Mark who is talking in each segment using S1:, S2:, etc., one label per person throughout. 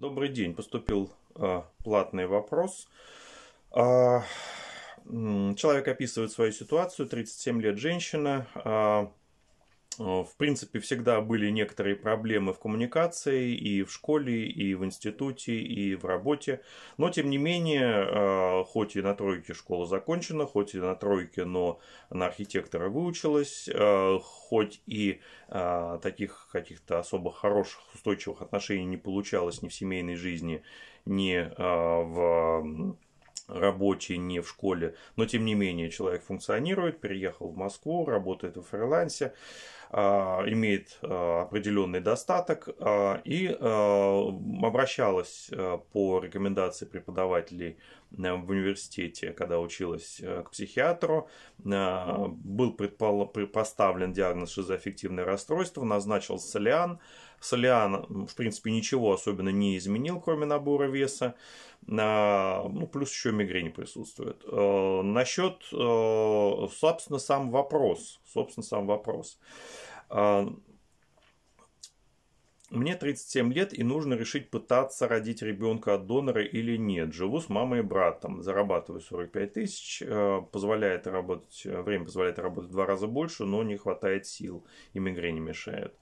S1: Добрый день. Поступил э, платный вопрос. Э, человек описывает свою ситуацию. 37 лет женщина. Э, Э, в принципе, всегда были некоторые проблемы в коммуникации и в школе, и в институте, и в работе. Но, тем не менее, э, хоть и на тройке школа закончена, хоть и на тройке, но на архитектора выучилась, э, хоть и таких каких-то особо хороших, устойчивых отношений не получалось ни в семейной жизни, ни в работе, не в школе, но тем не менее человек функционирует, переехал в Москву, работает в фрилансе, а, имеет а, определенный достаток а, и обращалась по рекомендации преподавателей э, в университете, когда училась э, к психиатру. Э, был поставлен диагноз шизоаффективное расстройство, назначился Лиан. Солиан, в принципе, ничего особенно не изменил, кроме набора веса. А, ну, плюс еще мигрень присутствует. Э, Насчет, э, собственно, сам вопрос. Собственно, сам вопрос. А, мне 37 лет и нужно решить, пытаться родить ребенка от донора или нет. Живу с мамой и братом, зарабатываю 45 тысяч, э, позволяет работать, э, время позволяет работать в два раза больше, но не хватает сил, и мигрени мешают.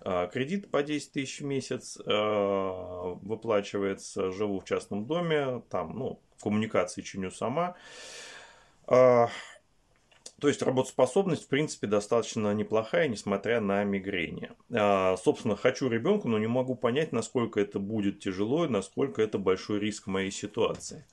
S1: Э, кредит по 10 тысяч в месяц выплачивается, живу в частном доме, там, ну, коммуникации чиню сама. То есть работоспособность, в принципе, достаточно неплохая, несмотря на мигрени. А, собственно, хочу ребенка, но не могу понять, насколько это будет тяжело и насколько это большой риск моей ситуации.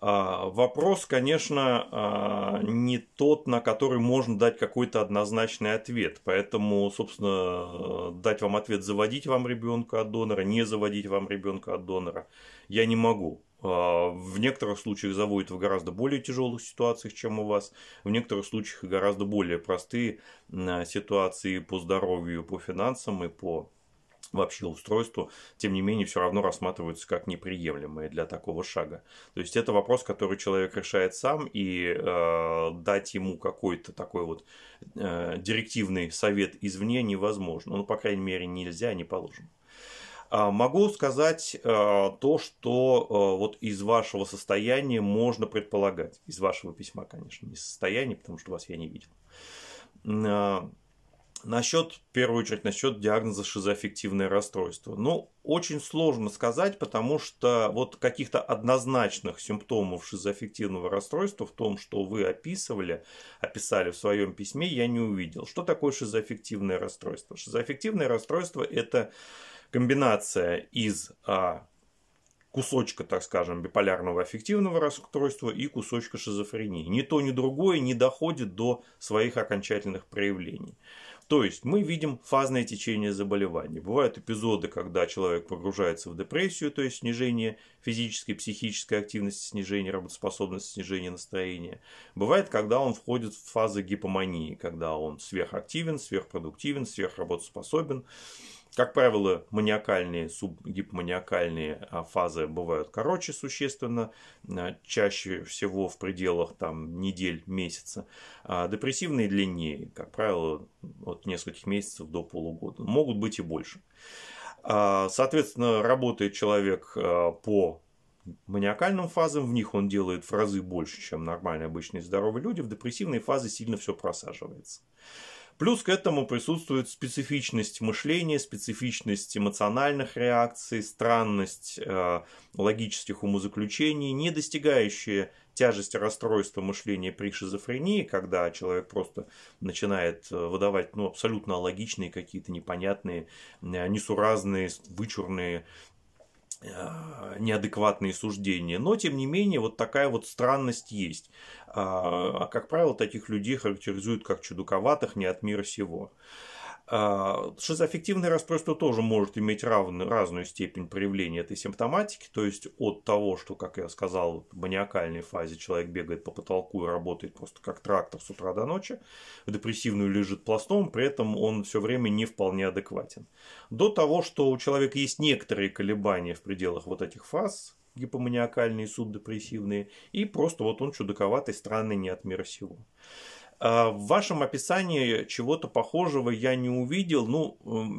S1: А, вопрос, конечно, а, не тот, на который можно дать какой-то однозначный ответ. Поэтому, собственно, дать вам ответ, заводить вам ребенка от донора, не заводить вам ребенка от донора, я не могу. А, в некоторых случаях заводят в гораздо более тяжелых ситуациях, чем у вас. В некоторых случаях гораздо более простые ситуации по здоровью, по финансам и по вообще устройству, тем не менее, все равно рассматриваются как неприемлемые для такого шага. То есть это вопрос, который человек решает сам, и э, дать ему какой-то такой вот э, директивный совет извне невозможно. Ну, по крайней мере, нельзя, не положено. А, могу сказать а, то, что а, вот из вашего состояния можно предполагать. Из вашего письма, конечно, не состояния, потому что вас я не видел. Насчет, в первую очередь, насчет диагноза шизоаффективное расстройство. Ну, очень сложно сказать, потому что вот каких-то однозначных симптомов шизоаффективного расстройства в том, что вы описывали, описали в своем письме, я не увидел. Что такое шизоаффективное расстройство? Шизоаффективное расстройство – это комбинация из а, кусочка, так скажем, биполярного аффективного расстройства и кусочка шизофрении. Ни то, ни другое не доходит до своих окончательных проявлений. То есть мы видим фазное течение заболевания. Бывают эпизоды, когда человек погружается в депрессию, то есть снижение физической, психической активности, снижение работоспособности, снижение настроения. Бывает, когда он входит в фазы гипомании, когда он сверхактивен, сверхпродуктивен, сверхработоспособен. Как правило, маниакальные, субгипманиакальные а, фазы бывают короче существенно, а, чаще всего в пределах там, недель, месяца. А депрессивные длиннее, как правило, от нескольких месяцев до полугода. Могут быть и больше. А, соответственно, работает человек по маниакальным фазам, в них он делает фразы больше, чем нормальные, обычные, здоровые люди, в депрессивной фазе сильно все просаживается. Плюс к этому присутствует специфичность мышления, специфичность эмоциональных реакций, странность э, логических умозаключений, не достигающие тяжести расстройства мышления при шизофрении, когда человек просто начинает э, выдавать ну, абсолютно логичные какие-то непонятные, э, несуразные, вычурные Э, неадекватные суждения, но тем не менее вот такая вот странность есть. А, а как правило, таких людей характеризуют как чудаковатых, не от мира сего. А, шизоаффективный расстройство тоже может иметь равную, разную степень проявления этой симптоматики, то есть от того, что, как я сказал, в маниакальной фазе человек бегает по потолку и работает просто как трактор с утра до ночи, в депрессивную лежит пластом, при этом он все время не вполне адекватен. До того, что у человека есть некоторые колебания в пределах вот этих фаз, гипоманиакальные, субдепрессивные, и просто вот он чудаковатый, странный, не от мира сего. А, в вашем описании чего-то похожего я не увидел. Ну,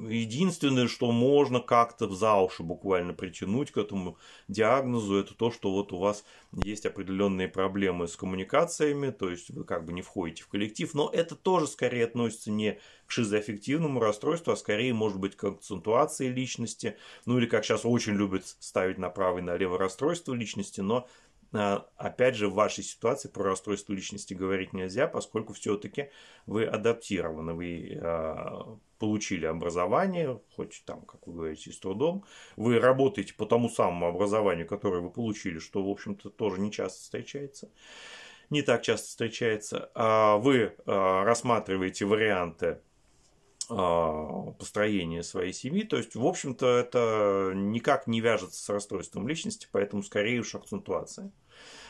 S1: единственное, что можно как-то за уши буквально притянуть к этому диагнозу, это то, что вот у вас есть определенные проблемы с коммуникациями, то есть вы как бы не входите в коллектив, но это тоже скорее относится не к шизоаффективному расстройству, а скорее, может быть, к акцентуации личности, ну или как сейчас очень любят ставить направо и налево расстройство личности, но а, опять же, в вашей ситуации про расстройство личности говорить нельзя, поскольку все-таки вы адаптированы, вы а, получили образование, хоть там, как вы говорите, с трудом, вы работаете по тому самому образованию, которое вы получили, что, в общем-то, тоже не часто встречается, не так часто встречается. А вы рассматриваете варианты а, построение своей семьи. То есть, в общем-то, это никак не вяжется с расстройством личности, поэтому скорее уж акцентуация.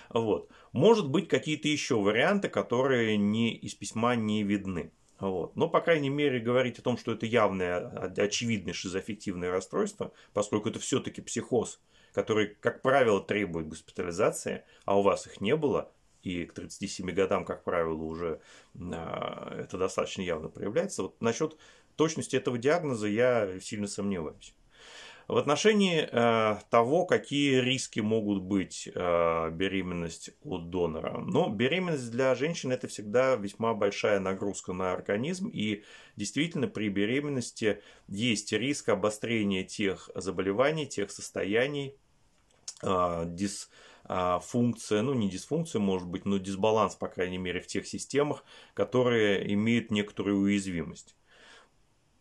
S1: Вот. Может быть, какие-то еще варианты, которые не, из письма не видны. Вот. Но, по крайней мере, говорить о том, что это явное, очевидное шизоаффективное расстройство, поскольку это все-таки психоз, который, как правило, требует госпитализации, а у вас их не было, и к 37 годам, как правило, уже а, это достаточно явно проявляется. Вот насчет точности этого диагноза я сильно сомневаюсь. В отношении э, того, какие риски могут быть э, беременность у донора. Но ну, беременность для женщин это всегда весьма большая нагрузка на организм. И действительно при беременности есть риск обострения тех заболеваний, тех состояний, э, дис, а, функция, ну не дисфункция может быть, но дисбаланс, по крайней мере, в тех системах, которые имеют некоторую уязвимость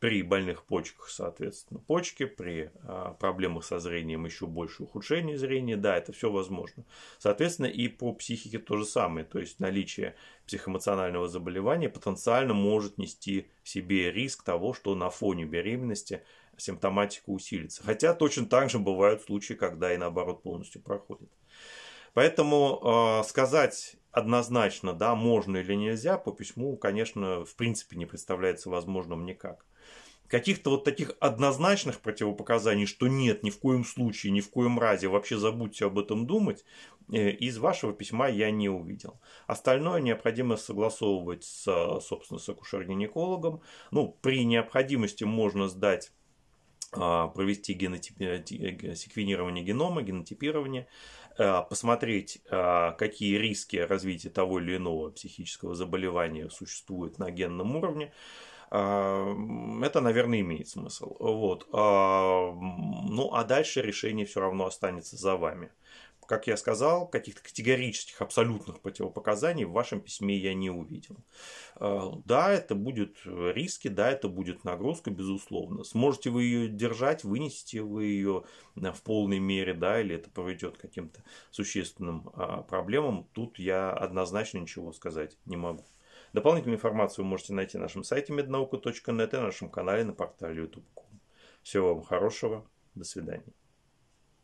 S1: при больных почках, соответственно, почки, при а, проблемах со зрением еще больше ухудшение зрения, да, это все возможно. Соответственно, и по психике то же самое, то есть наличие психоэмоционального заболевания потенциально может нести в себе риск того, что на фоне беременности симптоматика усилится. Хотя точно так же бывают случаи, когда и наоборот полностью проходит. Поэтому э, сказать однозначно, да, можно или нельзя, по письму, конечно, в принципе не представляется возможным никак. Каких-то вот таких однозначных противопоказаний, что нет, ни в коем случае, ни в коем разе, вообще забудьте об этом думать, э, из вашего письма я не увидел. Остальное необходимо согласовывать, с, собственно, с акушер-гинекологом. Ну, при необходимости можно сдать а, провести генотип... Э, э, секвенирование генома, генотипирование, а, посмотреть, а, какие риски развития того или иного психического заболевания существуют на генном уровне. Это, наверное, имеет смысл. Вот. Ну, а дальше решение все равно останется за вами как я сказал, каких-то категорических, абсолютных противопоказаний в вашем письме я не увидел. Э, да, это будет риски, да, это будет нагрузка, безусловно. Сможете вы ее держать, вынесете вы ее э, в полной мере, да, или это приведет к каким-то существенным а, проблемам, тут я однозначно ничего сказать не могу. Дополнительную информацию вы можете найти на нашем сайте mednauka.net и на нашем канале на портале YouTube. Всего вам хорошего, до свидания.